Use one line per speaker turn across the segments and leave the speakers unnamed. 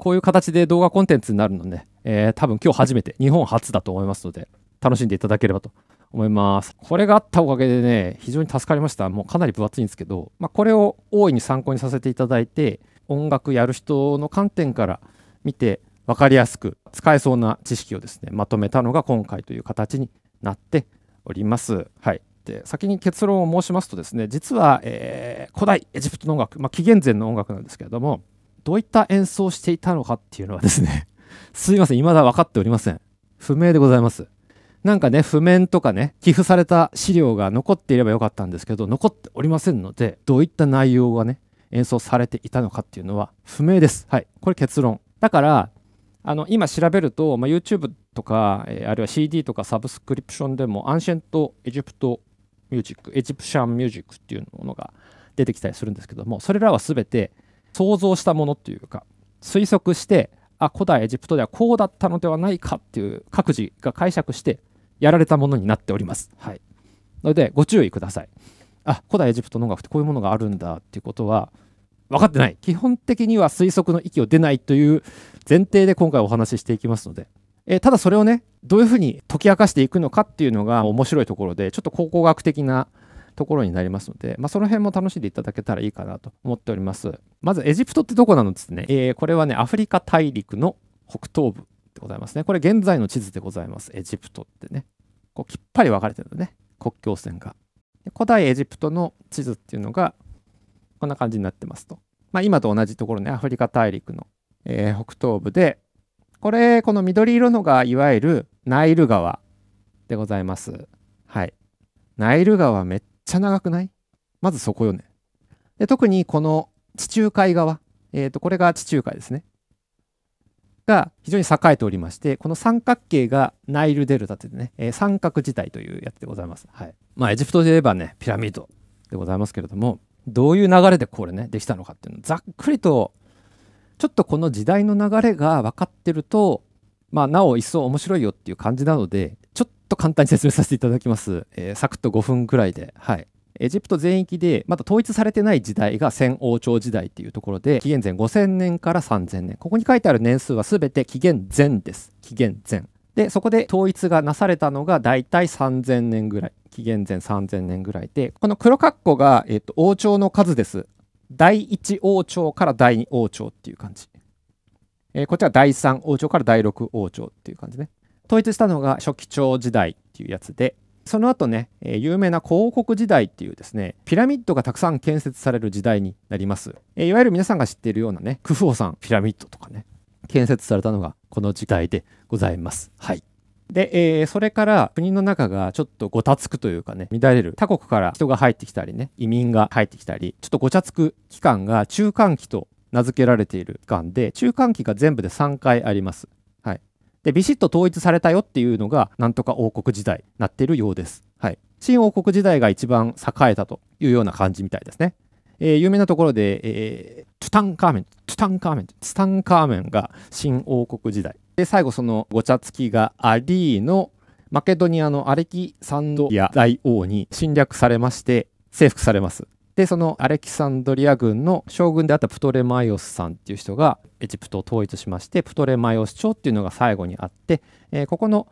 こういう形で動画コンテンツになるのね、えー、多分今日初めて、日本初だと思いますので、楽しんでいただければと思います。これがあったおかげでね、非常に助かりました。もうかなり分厚いんですけど、まあ、これを大いに参考にさせていただいて、音楽やる人の観点から見て、分かりやすく使えそうな知識をですね、まとめたのが今回という形になっております。はい。で先に結論を申しますとですね実は、えー、古代エジプトの音楽、まあ、紀元前の音楽なんですけれどもどういった演奏をしていたのかっていうのはですね すいません、未だ分かっておりません。不明でございます。なんかね、譜面とかね、寄付された資料が残っていればよかったんですけど、残っておりませんので、どういった内容がね、演奏されていたのかっていうのは不明です。はい。これ結論。だから、あの今調べると、まあ、YouTube とか、えー、あるいは CD とかサブスクリプションでもアンシェントエジプトミュージックエジプシャンミュージックっていうものが出てきたりするんですけどもそれらは全て想像したものっていうか推測してあ古代エジプトではこうだったのではないかっていう各自が解釈してやられたものになっております。はい、のでご注意ください。あ古代エジプトの音楽ってこういうものがあるんだっていうことは分かってない基本的には推測の域を出ないという前提で今回お話ししていきますので、えただそれをねどういうふうに解き明かしていくのかっていうのが面白いところでちょっと考古学的なところになりますので、まあ、その辺も楽しんでいただけたらいいかなと思っております。まずエジプトってどこなのですね、えー、これはね、アフリカ大陸の北東部でございますね。これ現在の地図でございます。エジプトってね。こうきっぱり分かれてるのね、国境線が。古代エジプトの地図っていうのが、こんな感じになってますと。まあ、今と同じところね、アフリカ大陸の、えー、北東部で、これ、この緑色のがいわゆるナイル川でございます。はい。ナイル川めっちゃ長くないまずそこよね。で特にこの地中海側、えー、とこれが地中海ですね。が非常に栄えておりましてこの三角形がナイルデルタというね、えー、三角地帯というやつでございます。はいまあ、エジプトで言えばねピラミッドでございますけれどもどういう流れでこれねできたのかっていうのざっくりとちょっとこの時代の流れが分かってるとまあなお一層面白いよっていう感じなのでと簡単に説明させていただきます、えー、サクッと5分くらいではいエジプト全域でまだ統一されてない時代が1000。王朝時代っていうところで紀元前5000年から3000年ここに書いてある年数は全て紀元前です紀元前でそこで統一がなされたのが大体3000年ぐらい紀元前3000年ぐらいでこの黒括弧が、えー、と王朝の数です第1王朝から第2王朝っていう感じ、えー、こっちは第3王朝から第6王朝っていう感じね統一したのが初期長時代っていうやつでその後ね、えー、有名な広告時代っていうですねピラミッドがたくさん建設される時代になります、えー、いわゆる皆さんが知っているようなねクフ王さんピラミッドとかね建設されたのがこの時代でございますはいで、えー、それから国の中がちょっとごたつくというかね乱れる他国から人が入ってきたりね移民が入ってきたりちょっとごちゃつく期間が中間期と名付けられている期間で中間期が全部で3回ありますでビシッと統一されたよっていうのがなんとか王国時代なってるようです。はい、新王国時代が一番栄えたというような感じみたいですね。えー、有名なところで、えー、トゥタンカーメントゥタンカーメントタンカーメンが新王国時代で最後そのごちゃつきがアリーのマケドニアのアレキサンドリア大王に侵略されまして征服されます。でそのアレキサンドリア軍の将軍であったプトレマイオスさんっていう人がエジプトを統一しましてプトレマイオス朝っていうのが最後にあって、えー、ここの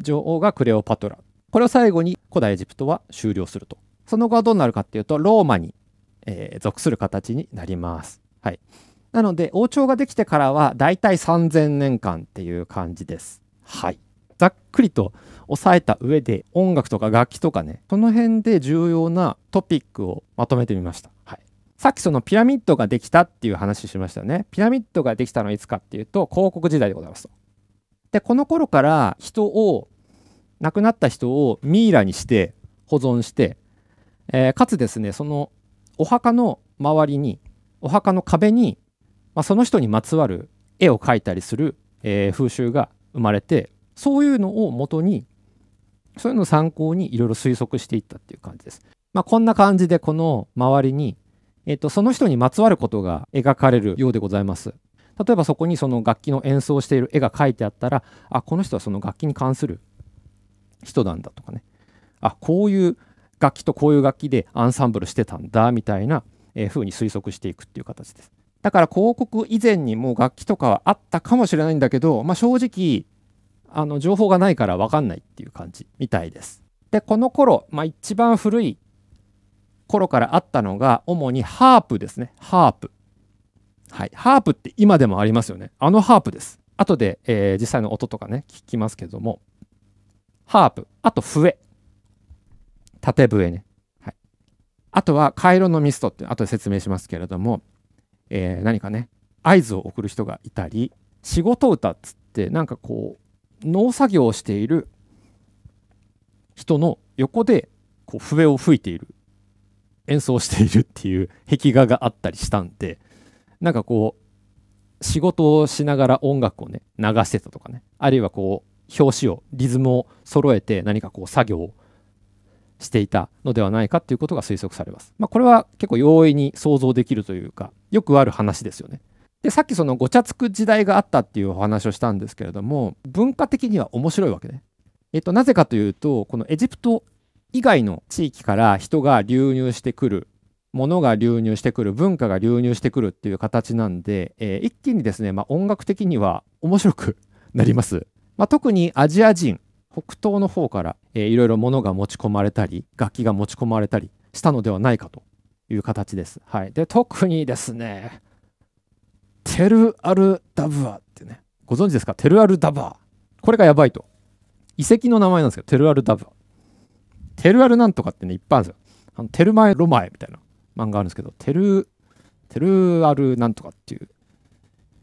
女王がクレオパトラこれを最後に古代エジプトは終了するとその後はどうなるかっていうとローマに、えー、属する形になります。はい、なので王朝ができてからはだいたい3000年間っていう感じです。はいざっくりと抑えた上で音楽とか楽器とかねその辺で重要なトピックをまとめてみました、はい、さっきそのピラミッドができたっていう話しましたよねピラミッドができたのはいつかっていうと広告時代でございますでこの頃から人を亡くなった人をミイラにして保存して、えー、かつですねそのお墓の周りにお墓の壁に、まあ、その人にまつわる絵を描いたりする、えー、風習が生まれてそういうのを元にそういうのを参考にいろいろ推測していったっていう感じです。まあ、こんな感じでこの周りに、えっと、その人にまつわることが描かれるようでございます。例えばそこにその楽器の演奏している絵が描いてあったらあこの人はその楽器に関する人なんだとかねあこういう楽器とこういう楽器でアンサンブルしてたんだみたいな、えー、風に推測していくっていう形ですだから広告以前にもう楽器とかはあったかもしれないんだけど、まあ、正直あの情報がないから分かんないっていう感じみたいです。でこの頃、まあ、一番古い頃からあったのが主にハープですねハープ。はい、ハープって今でもありますよねあのハープです。後で、えー、実際の音とかね聞きますけどもハープあと笛縦笛ね、はい、あとは回路のミストって後で説明しますけれども、えー、何かね合図を送る人がいたり仕事歌っつってなんかこう農作業をしている人の横でこう笛を吹いている演奏しているっていう壁画があったりしたんでなんかこう仕事をしながら音楽をね流してたとかねあるいはこう表紙をリズムを揃えて何かこう作業をしていたのではないかっていうことが推測されます。まあ、これは結構容易に想像できるというかよくある話ですよね。でさっきそのごちゃつく時代があったっていうお話をしたんですけれども文化的には面白いわけね。えっと、なぜかというとこのエジプト以外の地域から人が流入してくる物が流入してくる文化が流入してくるっていう形なんで、えー、一気にですね、まあ、音楽的には面白くなります。まあ、特にアジア人北東の方から、えー、いろいろ物が持ち込まれたり楽器が持ち込まれたりしたのではないかという形です。はい、で特にですねテルアルダブアってね、ご存知ですかテルアルダブアこれがやばいと。遺跡の名前なんですけど、テルアルダブア。テルアルなんとかってね、いっぱいあるんですよ。あのテルマエ・ロマエみたいな漫画あるんですけど、テル、テルアルなんとかっていう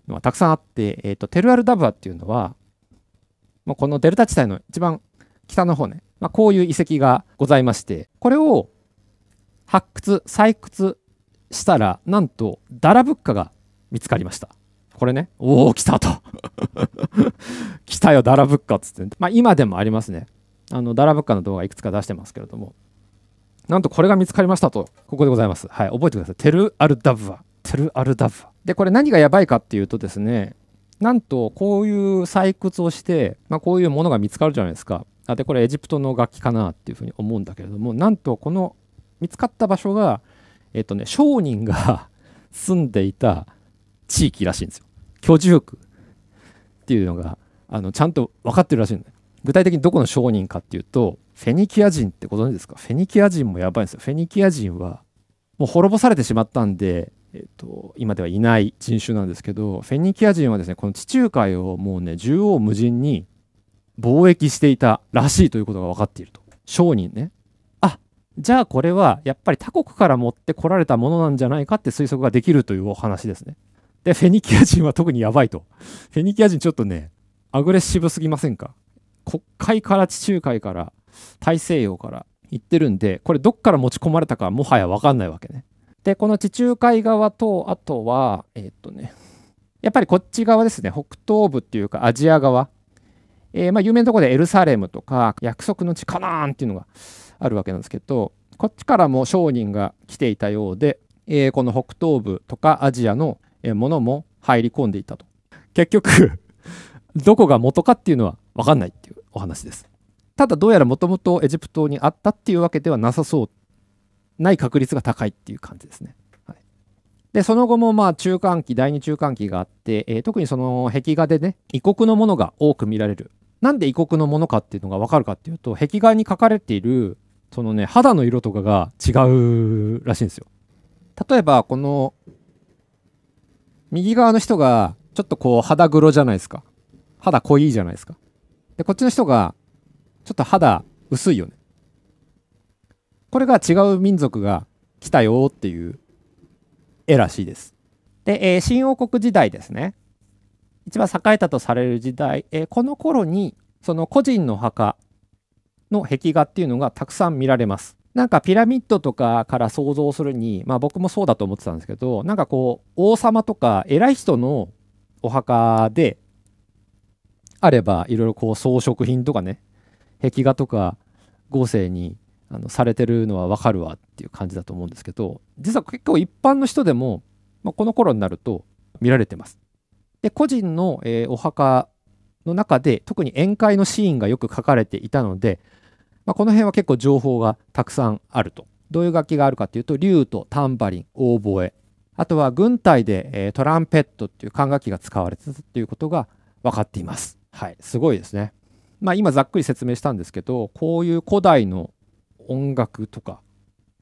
のはたくさんあって、えっ、ー、と、テルアルダブアっていうのは、まあ、このデルタ地帯の一番北の方ね、まあ、こういう遺跡がございまして、これを発掘、採掘したら、なんと、ダラブッカが見つかりました。これね、おお、来たと。来たよ、ダラブッカっつって。まあ、今でもありますね。あの、ダラブッカの動画いくつか出してますけれども。なんとこれが見つかりましたと、ここでございます。はい、覚えてください。テル・アル・ダブア。テル・アル・ダブア。で、これ何がやばいかっていうとですね、なんとこういう採掘をして、まあ、こういうものが見つかるじゃないですか。あで、これエジプトの楽器かなっていうふうに思うんだけれども、なんとこの見つかった場所が、えっとね、商人が 住んでいた地域らしいんですよ居住区っていうのがあのちゃんと分かってるらしいんだ具体的にどこの商人かっていうとフェニキア人ってご存知ですかフェニキア人もやばいんですよフェニキア人はもう滅ぼされてしまったんで、えっと、と今ではいない人種なんですけどフェニキア人はですねこの地中海をもうね縦横無尽に貿易していたらしいということが分かっていると商人ねあじゃあこれはやっぱり他国から持ってこられたものなんじゃないかって推測ができるというお話ですねで、フェニキア人は特にやばいと。フェニキア人ちょっとね、アグレッシブすぎませんか国会から地中海から大西洋から行ってるんで、これどっから持ち込まれたかもはやわかんないわけね。で、この地中海側と、あとは、えー、っとね、やっぱりこっち側ですね、北東部っていうかアジア側。えー、まあ有名なとこでエルサレムとか約束の地カナーンっていうのがあるわけなんですけど、こっちからも商人が来ていたようで、えー、この北東部とかアジアのものも入り込んでいたと結局 どこが元かっていうのは分かんないっていうお話ですただどうやらもともとエジプトにあったっていうわけではなさそうない確率が高いっていう感じですね、はい、でその後もまあ中間期第二中間期があって、えー、特にその壁画でね異国のものが多く見られるなんで異国のものかっていうのが分かるかっていうと壁画に描かれているそのね肌の色とかが違うらしいんですよ例えばこの右側の人がちょっとこう肌黒じゃないですか肌濃いじゃないですかでこっちの人がちょっと肌薄いよねこれが違う民族が来たよっていう絵らしいですで、えー、新王国時代ですね一番栄えたとされる時代、えー、この頃にその個人の墓の壁画っていうのがたくさん見られますなんかピラミッドとかから想像するに、まあ、僕もそうだと思ってたんですけどなんかこう王様とか偉い人のお墓であればいろいろこう装飾品とかね壁画とか合成にあのされてるのはわかるわっていう感じだと思うんですけど実は結構一般の人でも、まあ、この頃になると見られてます。で個人の、えー、お墓の中で特に宴会のシーンがよく書かれていたのでまあ、この辺は結構情報がたくさんあると。どういう楽器があるかというと、リュート、タンバリン、オーボエ、あとは軍隊で、えー、トランペットっていう管楽器が使われてたということが分かっています。はい、すごいですね。まあ、今ざっくり説明したんですけど、こういう古代の音楽とか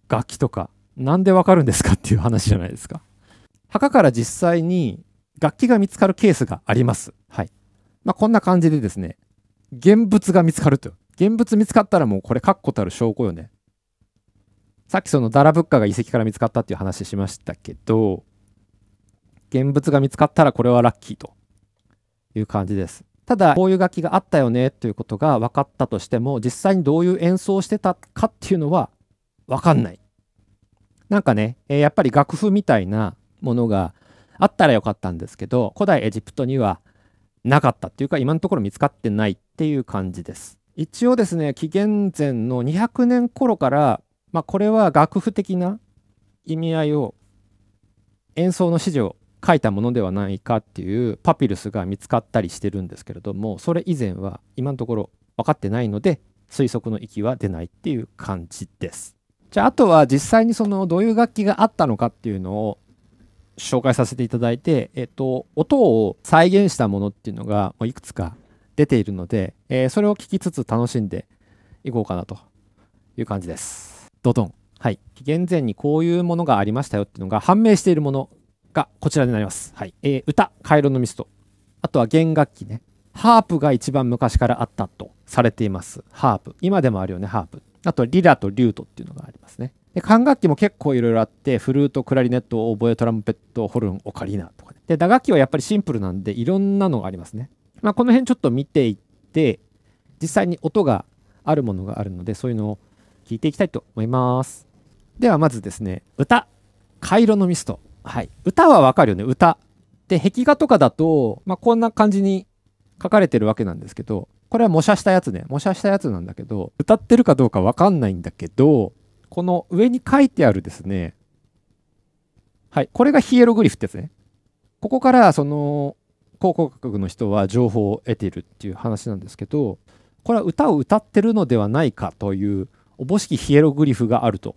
楽器とか、なんで分かるんですかっていう話じゃないですか。墓から実際に楽器が見つかるケースがあります。はい。まあ、こんな感じでですね、現物が見つかると現物見つかったらもうこれ確固たる証拠よねさっきそのダラッカが遺跡から見つかったっていう話しましたけど現物が見つかったらこれはラッキーという感じですただこういう楽器があったよねということが分かったとしても実際にどういう演奏をしてたかっていうのは分かんないなんかね、えやっぱり楽譜みたいなものがあったらよかったんですけど古代エジプトにはなかったっていうか今のところ見つかってないっていう感じです一応ですね紀元前の200年頃から、まあ、これは楽譜的な意味合いを演奏の指示を書いたものではないかっていうパピルスが見つかったりしてるんですけれどもそれ以前は今のところ分かってないので推測の域は出ないっていう感じです。じゃああとは実際にそのどういう楽器があったのかっていうのを紹介させていただいて、えっと、音を再現したものっていうのがいくつか出ているので、えー、それを聞きつつ楽しんでいこうかなという感じです。ドドン。はい。紀元前にこういうものがありましたよっていうのが判明しているものがこちらになります。はい。えー、歌、カイロのミスト。あとは弦楽器ね。ハープが一番昔からあったとされています。ハープ。今でもあるよね、ハープ。あと、はリラとリュートっていうのがありますね。で管楽器も結構いろいろあってフルートクラリネットオーボエトランペットホルンオカリナとか、ね、で打楽器はやっぱりシンプルなんでいろんなのがありますねまあ、この辺ちょっと見ていって実際に音があるものがあるのでそういうのを聞いていきたいと思いますではまずですね歌「回路のミスト」はい、歌はわかるよね歌で壁画とかだと、まあ、こんな感じに書かれてるわけなんですけどこれは模写したやつね模写したやつなんだけど歌ってるかどうかわかんないんだけどこの上に書いてあるですねはいこれがヒエログリフってやつねここからその考古学の人は情報を得ているっていう話なんですけどこれは歌を歌ってるのではないかというおぼしきヒエログリフがあると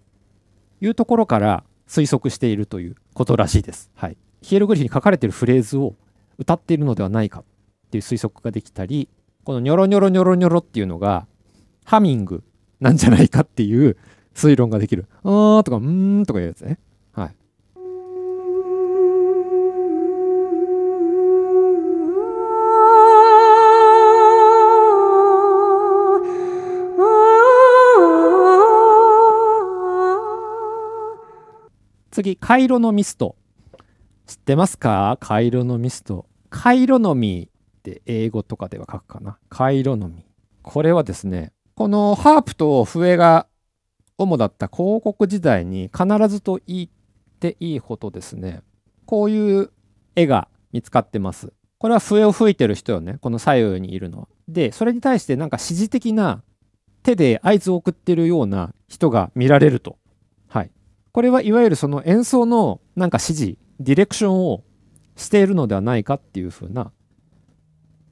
いうところから推測しているということらしいです。はい、ヒエログリフに書かれているフレーズを歌っているのではないかっていう推測ができたりこのニョロニョロニョロニョロっていうのがハミングなんじゃないかっていう推論ができる。あーとか、うーんとかいうやつね。次、カイロのミスト。知ってますかカイロのミスト。カイロのミーって英語とかでは書くかな。カイロノミこれはですね、このハープと笛が主だった広告時代に必ずと言っていいほどですね、こういう絵が見つかってます。これは笛を吹いてる人よね、この左右にいるので、それに対してなんか指示的な手で合図を送ってるような人が見られると。これはいわゆるその演奏のなんか指示ディレクションをしているのではないかっていうふうな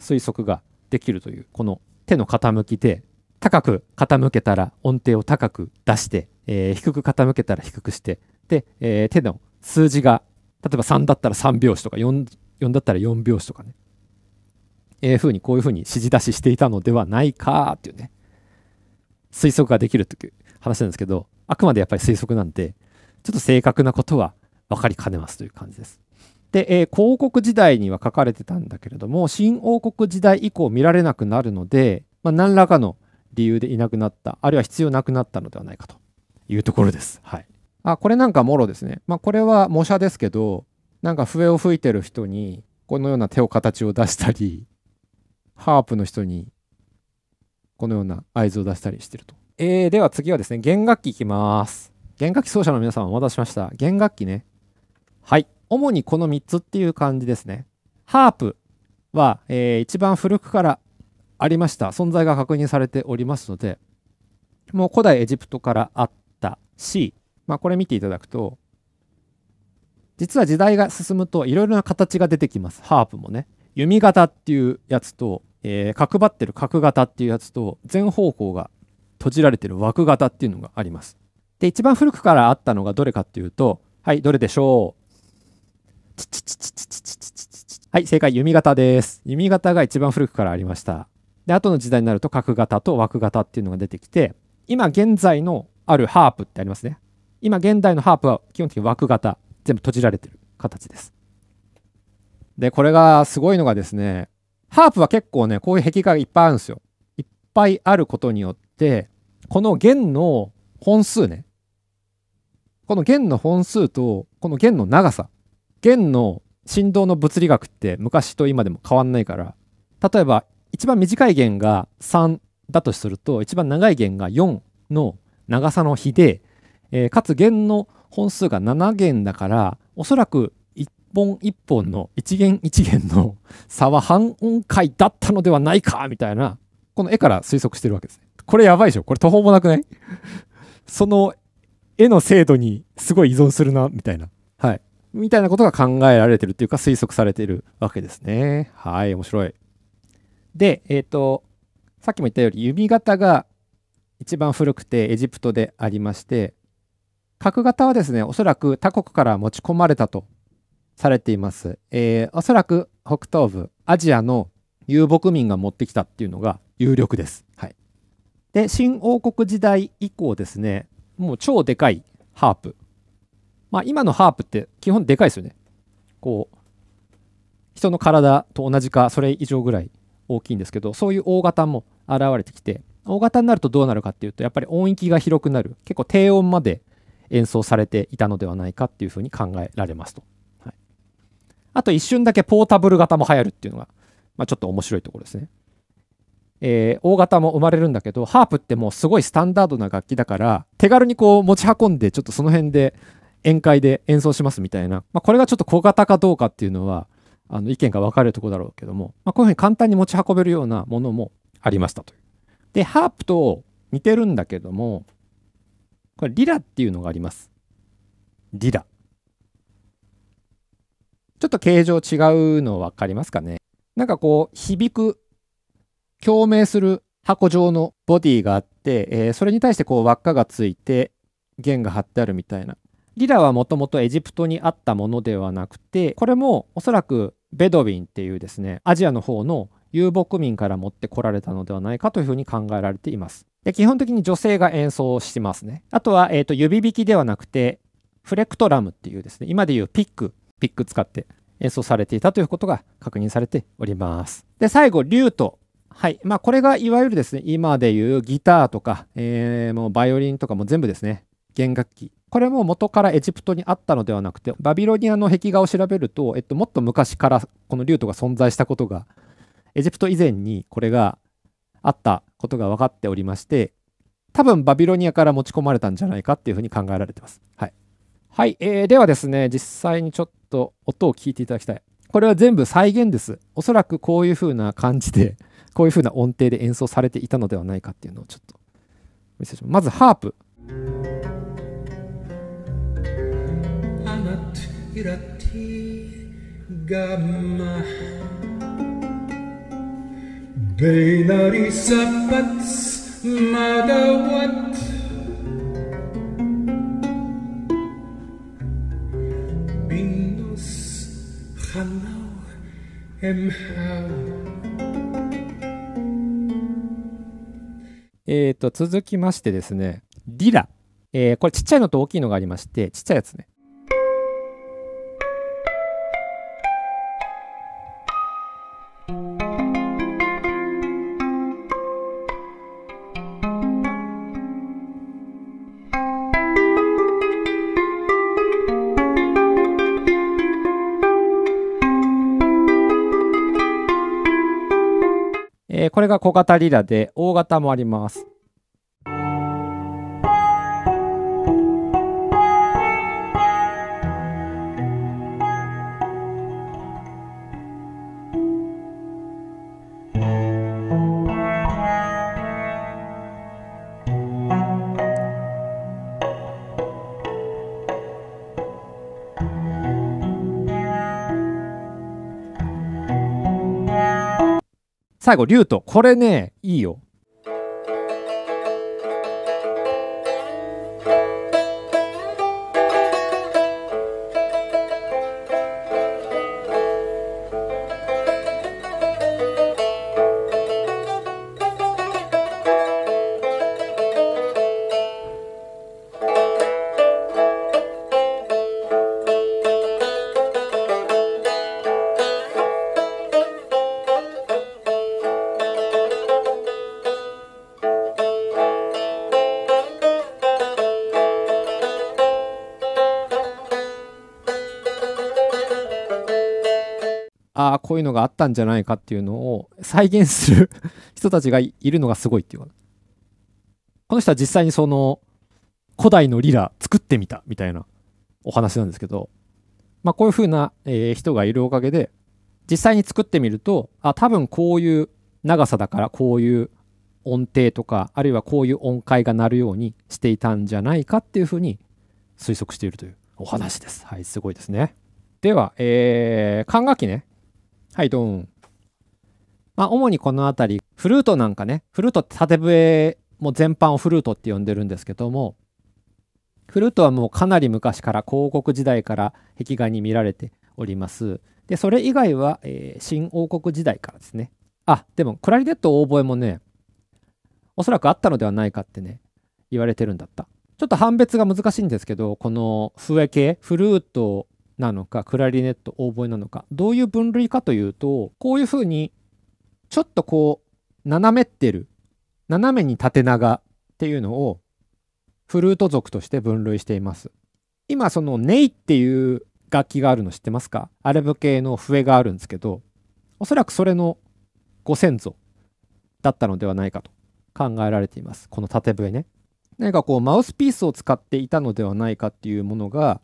推測ができるというこの手の傾きで高く傾けたら音程を高く出して、えー、低く傾けたら低くしてで、えー、手の数字が例えば3だったら3拍子とか 4, 4だったら4拍子とかねえー、ふうにこういうふうに指示出ししていたのではないかっていうね推測ができるという話なんですけどあくまでやっぱり推測なんでちょっと正確なことは分かりかねますという感じです。で、えー、広告時代には書かれてたんだけれども新王国時代以降見られなくなるので、まあ、何らかの理由でいなくなったあるいは必要なくなったのではないかというところです。はい、あこれなんかもろですね。まあ、これは模写ですけどなんか笛を吹いてる人にこのような手を形を出したりハープの人にこのような合図を出したりしてると。えー、では次はですね弦楽器いきます。弦楽器奏者の皆さんお待たせしました。弦楽器ね。はい。主にこの3つっていう感じですね。ハープは、えー、一番古くからありました。存在が確認されておりますので、もう古代エジプトからあったし、まあ、これ見ていただくと、実は時代が進むといろいろな形が出てきます。ハープもね。弓形っていうやつと、えー、角張ってる角型っていうやつと、全方向が閉じられてる枠型っていうのがあります。で一番古くからあったのがどれかっていうとはいどれでしょうはい正解弓形です弓形が一番古くからありましたで後の時代になると角型と枠型っていうのが出てきて今現在のあるハープってありますね今現代のハープは基本的に枠型全部閉じられてる形ですでこれがすごいのがですねハープは結構ねこういう壁画がいっぱいあるんですよいっぱいあることによってこの弦の本数ねこの弦の本数とこの弦の長さ弦の振動の物理学って昔と今でも変わんないから例えば一番短い弦が3だとすると一番長い弦が4の長さの比で、えー、かつ弦の本数が7弦だからおそらく1本1本の1弦1弦の差は半音階だったのではないかみたいなこの絵から推測してるわけですね。これやばいでしょこれ途方もなくないその絵の精度にすごい依存するなみたいなはいみたいなことが考えられてるっていうか推測されてるわけですねはい面白いでえっ、ー、とさっきも言ったように弓形が一番古くてエジプトでありまして角型はですねおそらく他国から持ち込まれたとされています、えー、おそらく北東部アジアの遊牧民が持ってきたっていうのが有力です、はい、で新王国時代以降ですねもう超でかいハープまあ今のハープって基本でかいですよねこう人の体と同じかそれ以上ぐらい大きいんですけどそういう大型も現れてきて大型になるとどうなるかっていうとやっぱり音域が広くなる結構低音まで演奏されていたのではないかっていうふうに考えられますと、はい、あと一瞬だけポータブル型も流行るっていうのが、まあ、ちょっと面白いところですねえー、大型も生まれるんだけどハープってもうすごいスタンダードな楽器だから手軽にこう持ち運んでちょっとその辺で宴会で演奏しますみたいな、まあ、これがちょっと小型かどうかっていうのはあの意見が分かれるとこだろうけども、まあ、こういうふうに簡単に持ち運べるようなものもありましたという。でハープと似てるんだけどもこれリラっていうのがあります。リラ。ちょっと形状違うの分かりますかねなんかこう響く共鳴する箱状のボディがあって、えー、それに対してこう輪っかがついて弦が張ってあるみたいなリラはもともとエジプトにあったものではなくてこれもおそらくベドウィンっていうですねアジアの方の遊牧民から持ってこられたのではないかというふうに考えられていますで基本的に女性が演奏しますねあとは、えーと、と指弾きではなくてフレクトラムっていうですね今でいうピックピック使って演奏されていたということが確認されておりますで最後リュートはいまあ、これがいわゆるですね今でいうギターとか、えー、もうバイオリンとかも全部ですね弦楽器これも元からエジプトにあったのではなくてバビロニアの壁画を調べると、えっと、もっと昔からこのリュートが存在したことがエジプト以前にこれがあったことが分かっておりまして多分バビロニアから持ち込まれたんじゃないかっていうふうに考えられてます。はい、はいえー、ではですね実際にちょっと音を聞いていただきたい。これは全部再現です。おそらくこういうふうな感じでこういう風な音程で演奏されていたのではないかっていうのをちょっと見せしままずハープ。بين えー、と続きましてですね、リラ。えー、これちっちゃいのと大きいのがありまして、ちっちゃいやつね。これが小型リラで、大型もあります。最後、リュート。これね、いいよ。あこういうのがあったんじゃないかっていうのを再現する 人たちがいるのがすごいっていうこの人は実際にその古代のリラ作ってみたみたいなお話なんですけど、まあ、こういう風な、えー、人がいるおかげで実際に作ってみるとあ多分こういう長さだからこういう音程とかあるいはこういう音階が鳴るようにしていたんじゃないかっていう風に推測しているというお話です。はい、すごいですね。では、えー、管楽器ねはいドンまあ主にこの辺りフルートなんかねフルートって縦笛も全般をフルートって呼んでるんですけどもフルートはもうかなり昔から広告時代から壁画に見られておりますでそれ以外は、えー、新王国時代からですねあでもクラリネットオーボエもねおそらくあったのではないかってね言われてるんだったちょっと判別が難しいんですけどこの笛系フルートなのかクラリネットオーボエなのかどういう分類かというとこういうふうにちょっとこう斜めってる斜めに縦長っていうのをフルート族として分類しています今そのネイっていう楽器があるの知ってますかアラブ系の笛があるんですけどおそらくそれのご先祖だったのではないかと考えられていますこの縦笛ね何かこうマウスピースを使っていたのではないかっていうものが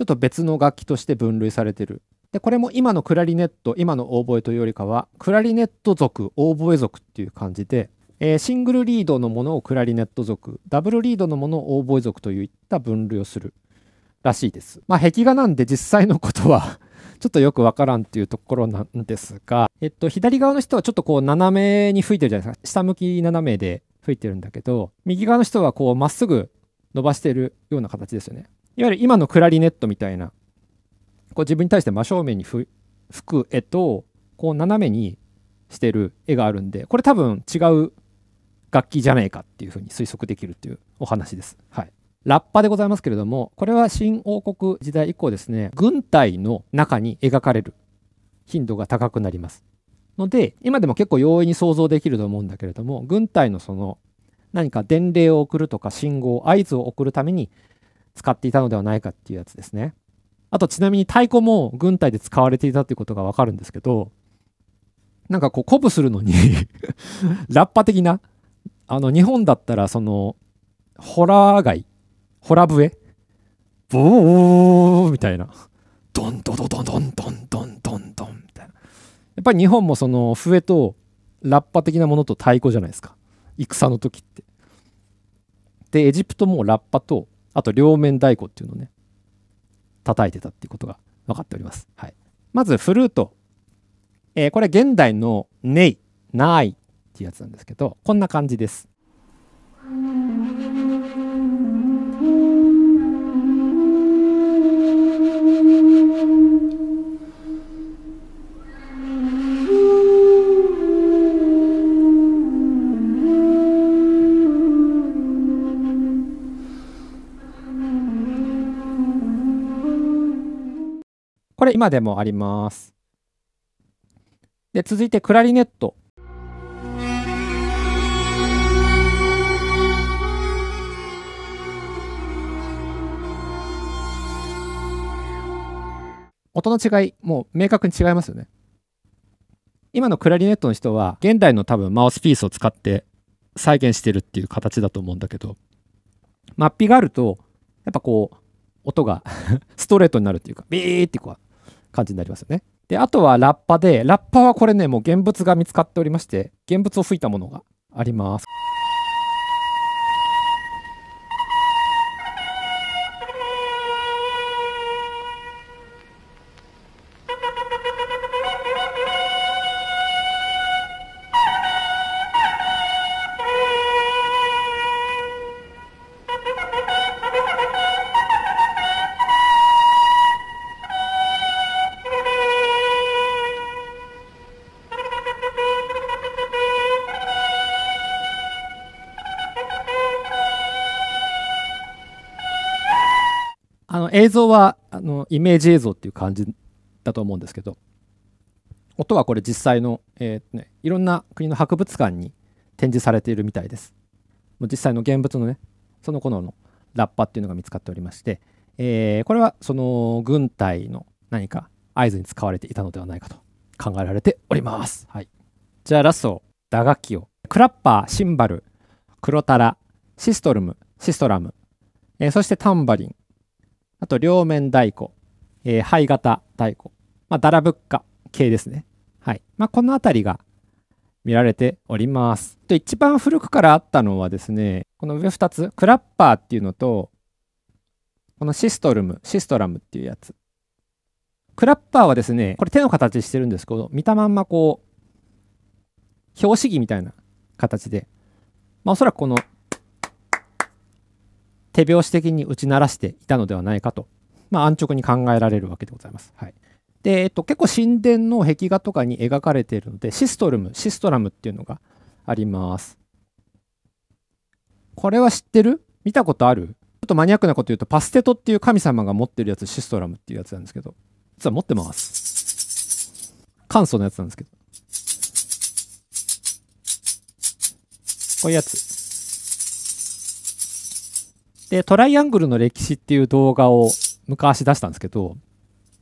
ちょっと別の楽器として分類されてるでこれも今のクラリネット今のオーボエというよりかはクラリネット族オーボエ族っていう感じで、えー、シングルリードのものをクラリネット族ダブルリードのものをオーボエ族といった分類をするらしいですまあ壁画なんで実際のことは ちょっとよくわからんっていうところなんですが、えっと、左側の人はちょっとこう斜めに吹いてるじゃないですか下向き斜めで吹いてるんだけど右側の人はこうまっすぐ伸ばしてるような形ですよねいわゆる今のクラリネットみたいなこう自分に対して真正面に吹く絵とこう斜めにしてる絵があるんでこれ多分違う楽器じゃないかっていうふうに推測できるっていうお話です。はい、ラッパでございますけれどもこれは新王国時代以降ですね軍隊の中に描かれる頻度が高くなります。ので今でも結構容易に想像できると思うんだけれども軍隊のその何か伝令を送るとか信号合図を送るために使っていたのではないかっていうやつですね。あとちなみに太鼓も軍隊で使われていたっていうことがわかるんですけど、なんかこう鼓舞するのに ラッパ的な、あの日本だったらその、ホラー街、ホラ笛、ボーみたいな、ドンドドドンドンドンドンドンドンみたいな。やっぱり日本もその笛とラッパ的なものと太鼓じゃないですか。戦の時って。で、エジプトもラッパとあと両面太鼓っていうのをね叩いてたっていうことが分かっております、はい、まずフルート、えー、これ現代のネイナイってやつなんですけどこんな感じです今でもあります。で続いてクラリネット。音の違いもう明確に違いますよね。今のクラリネットの人は現代の多分マウスピースを使って再現してるっていう形だと思うんだけどマッピがあるとやっぱこう音が ストレートになるっていうかビーってこう感じになりますよね。で、あとはラッパで、ラッパはこれね、もう現物が見つかっておりまして、現物を吹いたものがあります。映像はあのイメージ映像っていう感じだと思うんですけど音はこれ実際の、えーね、いろんな国の博物館に展示されているみたいです実際の現物のねその頃のラッパっていうのが見つかっておりまして、えー、これはその軍隊の何か合図に使われていたのではないかと考えられております、はい、じゃあラスト打楽器をクラッパーシンバル黒タラシストルムシストラム、えー、そしてタンバリンあと両面太鼓、えー、肺型太鼓、まあ、ダラブッカ系ですね。はい。まあ、この辺りが見られております。で、一番古くからあったのはですね、この上2つ、クラッパーっていうのと、このシストルム、シストラムっていうやつ。クラッパーはですね、これ手の形してるんですけど、見たまんまこう、表紙儀みたいな形で、まあ、おそらくこの手拍子的に打ち鳴らしていたのではないかと、まあ、安直に考えられるわけでございます。はいでえっと、結構神殿の壁画とかに描かれているのでシストルムシストラムっていうのがあります。これは知ってる見たことあるちょっとマニアックなこと言うとパステトっていう神様が持ってるやつシストラムっていうやつなんですけど実は持ってます。簡素なやつなんですけど。こういうやつ。で、トライアングルの歴史っていう動画を昔出したんですけど、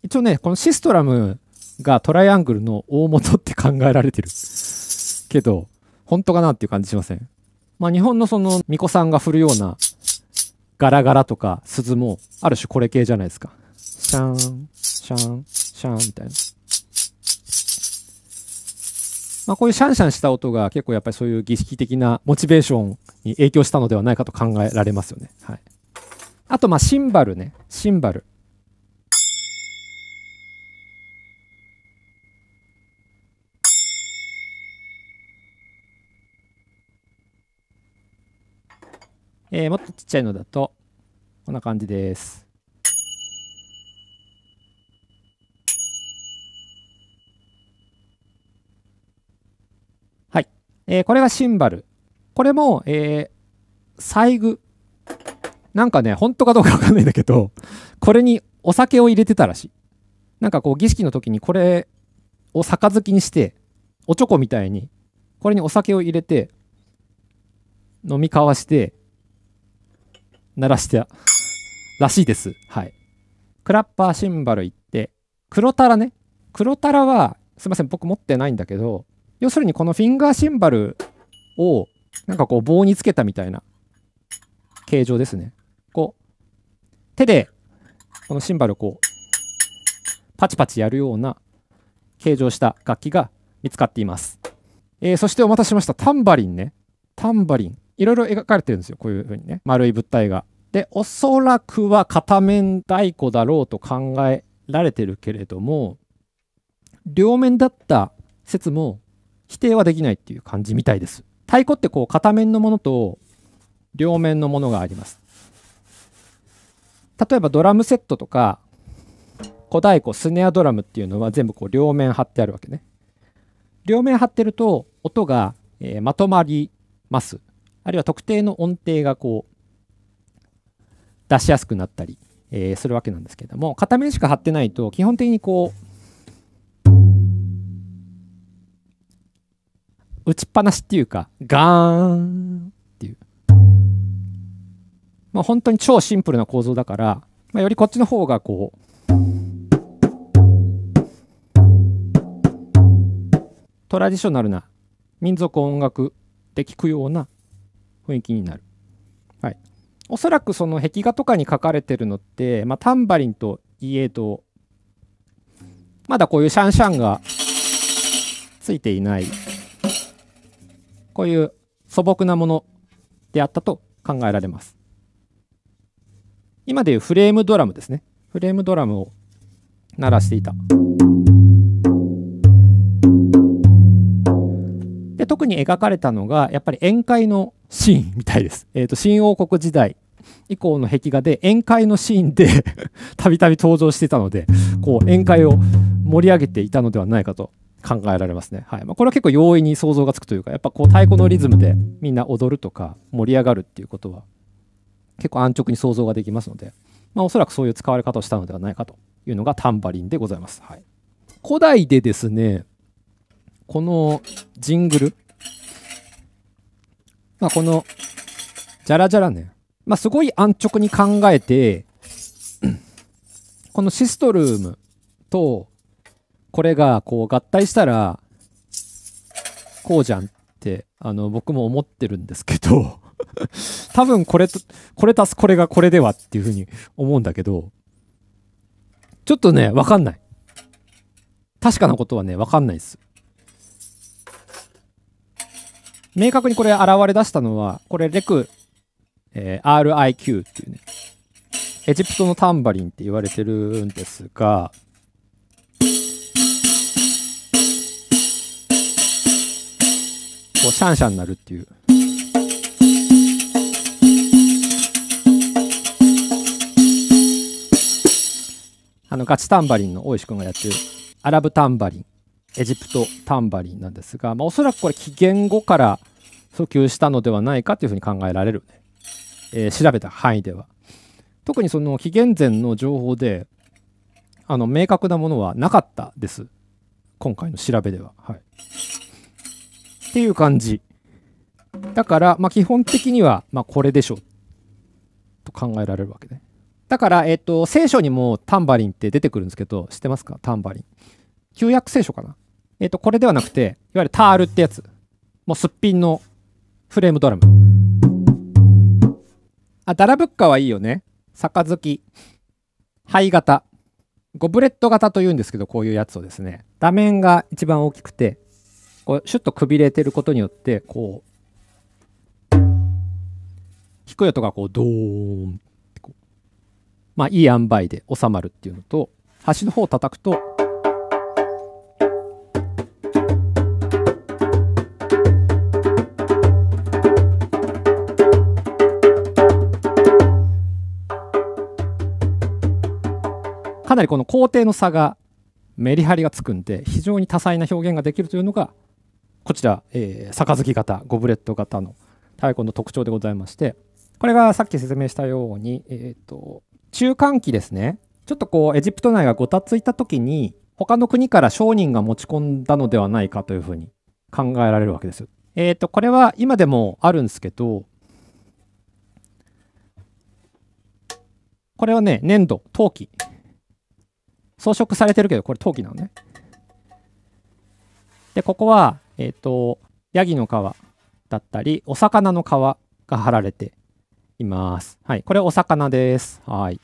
一応ね、このシストラムがトライアングルの大元って考えられてる。けど、本当かなっていう感じしません。まあ日本のその巫女さんが振るようなガラガラとか鈴もある種これ系じゃないですか。シャーン、シャーン、シャーンみたいな。まあ、こういうシャンシャンした音が結構やっぱりそういう儀式的なモチベーションに影響したのではないかと考えられますよね。はい、あとまあシンバルねシンバル。えー、もっとちっちゃいのだとこんな感じです。えー、これがシンバル。これも、えー、細具。なんかね、本当かどうかわかんないんだけど、これにお酒を入れてたらしい。なんかこう、儀式の時にこれを杯にして、おちょこみたいに、これにお酒を入れて、飲み交わして、鳴らしてらしいです。はい。クラッパーシンバル行って、黒タラね。黒タラは、すいません、僕持ってないんだけど、要するにこのフィンガーシンバルをなんかこう棒につけたみたいな形状ですね。こう手でこのシンバルをこうパチパチやるような形状した楽器が見つかっています。えー、そしてお待たせしましたタンバリンね。タンバリン。いろいろ描かれてるんですよ。こういうふうにね。丸い物体が。で、おそらくは片面太鼓だろうと考えられてるけれども、両面だった説も否定はできないっていう感じみたいです太鼓ってこう片面のものと両面のものがあります例えばドラムセットとか小太鼓スネアドラムっていうのは全部こう両面貼ってあるわけね両面貼ってると音が、えまとまりますあるいは特定の音程がこう出しやすくなったり、えするわけなんですけれども片面しか貼ってないと基本的にこう打ちっぱなしっていうかガーンっていう、まあ、本当に超シンプルな構造だから、まあ、よりこっちの方がこうトラディショナルな民族音楽で聴くような雰囲気になる。はい、おそらくその壁画とかに書かれてるのって、まあ、タンバリンといえどまだこういうシャンシャンがついていないこういう素朴なものであったと考えられます今でいうフレームドラムですねフレームドラムを鳴らしていたで特に描かれたのがやっぱり宴会のシーンみたいです、えーと、と新王国時代以降の壁画で宴会のシーンで たびたび登場してたのでこう宴会を盛り上げていたのではないかと考えられますね、はいまあ、これは結構容易に想像がつくというかやっぱこう太鼓のリズムでみんな踊るとか盛り上がるっていうことは結構安直に想像ができますので、まあ、おそらくそういう使われ方をしたのではないかというのがタンバリンでございます、はい、古代でですねこのジングル、まあ、このジャラジャラね、まあ、すごい安直に考えてこのシストルームとこれがこう合体したらこうじゃんってあの僕も思ってるんですけど 多分これとこれ足すこれがこれではっていうふうに思うんだけどちょっとね分かんない確かなことはね分かんないです明確にこれ現れ出したのはこれレク、えー、RIQ っていうねエジプトのタンバリンって言われてるんですがこうシャンシャンなるっていう。あのガチタンバリンの大石君がやってるアラブタンバリンエジプトタンバリンなんですが、まあ、おそらくこれ紀元後から訴求したのではないかというふうに考えられるね、えー、調べた範囲では特にその紀元前の情報であの明確なものはなかったです今回の調べでははい。っていう感じだから、まあ、基本的には、まあ、これでしょと考えられるわけで、ね、だから、えっ、と聖書にもタンバリンって出てくるんですけど知ってますかタンバリン旧約聖書かなえっ、とこれではなくていわゆるタールってやつもうすっぴんのフレームドラムあダラブッカはいいよね杯灰型ゴブレット型というんですけどこういうやつをですね画面が一番大きくてこうシュッとくびれてることによってこう低い音がこうドーンってこうまあいい塩梅で収まるっていうのと端の方を叩くとかなりこの工程の差がメリハリがつくんで非常に多彩な表現ができるというのがこちら、えー、杯型ゴブレット型の太鼓の特徴でございましてこれがさっき説明したように、えーと、中間期ですねちょっとこうエジプト内がごたついた時に他の国から商人が持ち込んだのではないかというふうに考えられるわけです。えっ、ー、とこれは今でもあるんですけどこれはね粘土陶器装飾されてるけどこれ陶器なのね。でここはえっ、ー、と、ヤギの皮だったり、お魚の皮が貼られています。はい、これお魚です。はい。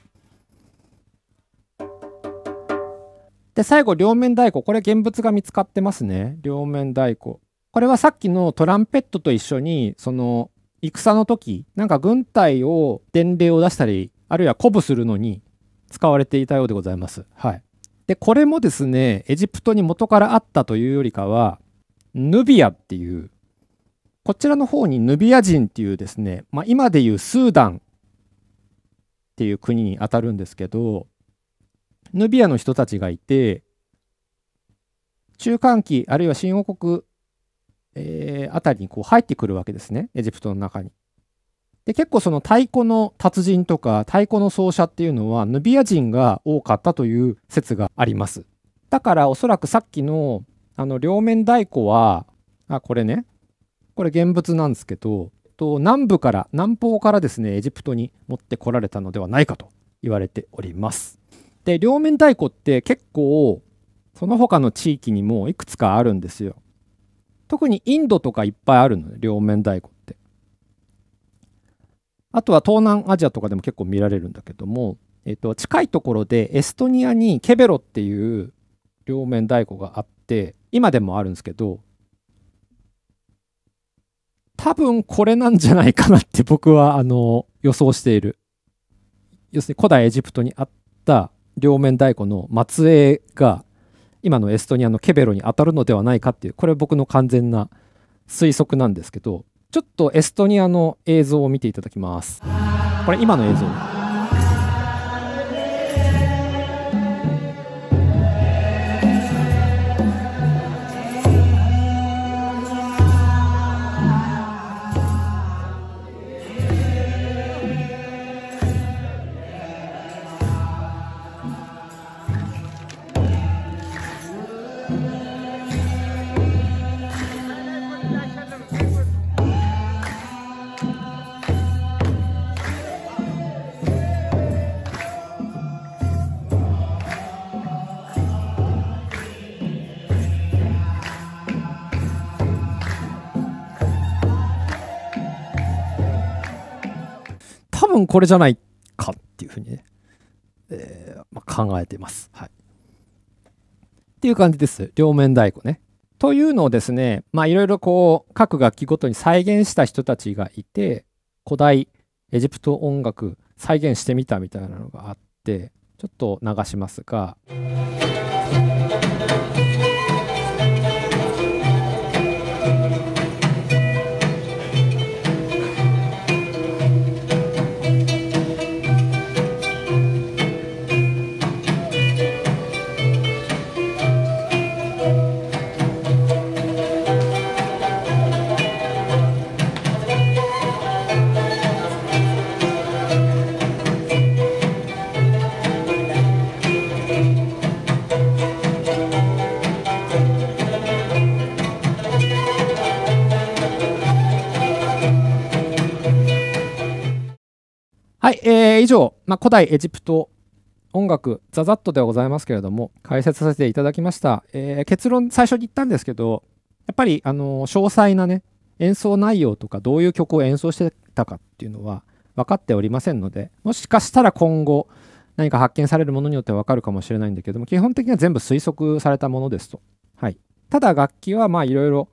で、最後、両面太鼓。これ現物が見つかってますね。両面太鼓。これはさっきのトランペットと一緒に、その、戦の時、なんか軍隊を伝令を出したり、あるいは鼓舞するのに使われていたようでございます。はい。で、これもですね、エジプトに元からあったというよりかは、ヌビアっていう、こちらの方にヌビア人っていうですね、まあ、今でいうスーダンっていう国にあたるんですけど、ヌビアの人たちがいて、中間期あるいは新王国、えー、あたりにこう入ってくるわけですね、エジプトの中に。で結構その太鼓の達人とか太鼓の奏者っていうのはヌビア人が多かったという説があります。だからおそらくさっきのあの両面太鼓はあこれねこれ現物なんですけどと南部から南方からですねエジプトに持ってこられたのではないかと言われております。で両面太鼓って結構その他の地域にもいくつかあるんですよ。特にインドとかいっぱいあるので両面太鼓って。あとは東南アジアとかでも結構見られるんだけども、えっと、近いところでエストニアにケベロっていう両面太鼓があって今でもあるんですけど多分これなんじゃないかなって僕はあの予想している要するに古代エジプトにあった両面太鼓の末裔が今のエストニアのケベロに当たるのではないかっていうこれ僕の完全な推測なんですけどちょっとエストニアの映像を見ていただきますこれ今の映像分これじゃないかっていうふうにね、えー、まあ、考えています。はい。っていう感じです。両面太鼓ね。というのをですね、まあいろいろこう、各楽器ごとに再現した人たちがいて、古代エジプト音楽再現してみたみたいなのがあって、ちょっと流しますが。はい、えー、以上、まあ、古代エジプト音楽ザザッとではございますけれども解説させていただきました、えー、結論最初に言ったんですけどやっぱりあの詳細なね演奏内容とかどういう曲を演奏してたかっていうのは分かっておりませんのでもしかしたら今後何か発見されるものによっては分かるかもしれないんだけども基本的には全部推測されたものですと、はい、ただ楽器はまあいろいろ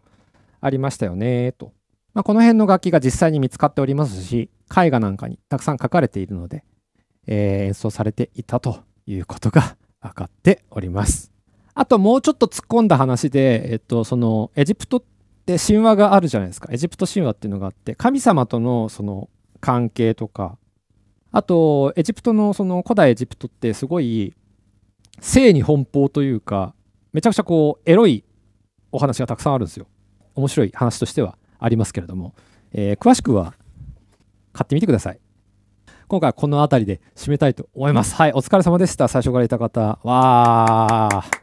ありましたよねとまあ、この辺の楽器が実際に見つかっておりますし絵画なんかにたくさん描かれているので、えー、演奏されていたということが分かっております。あともうちょっと突っ込んだ話で、えっと、そのエジプトって神話があるじゃないですかエジプト神話っていうのがあって神様とのその関係とかあとエジプトのその古代エジプトってすごい性に奔放というかめちゃくちゃこうエロいお話がたくさんあるんですよ面白い話としては。ありますけれども、えー、詳しくは買ってみてください。今回はこの辺りで締めたいと思います。はい、お疲れ様でした。最初からいた方。わー。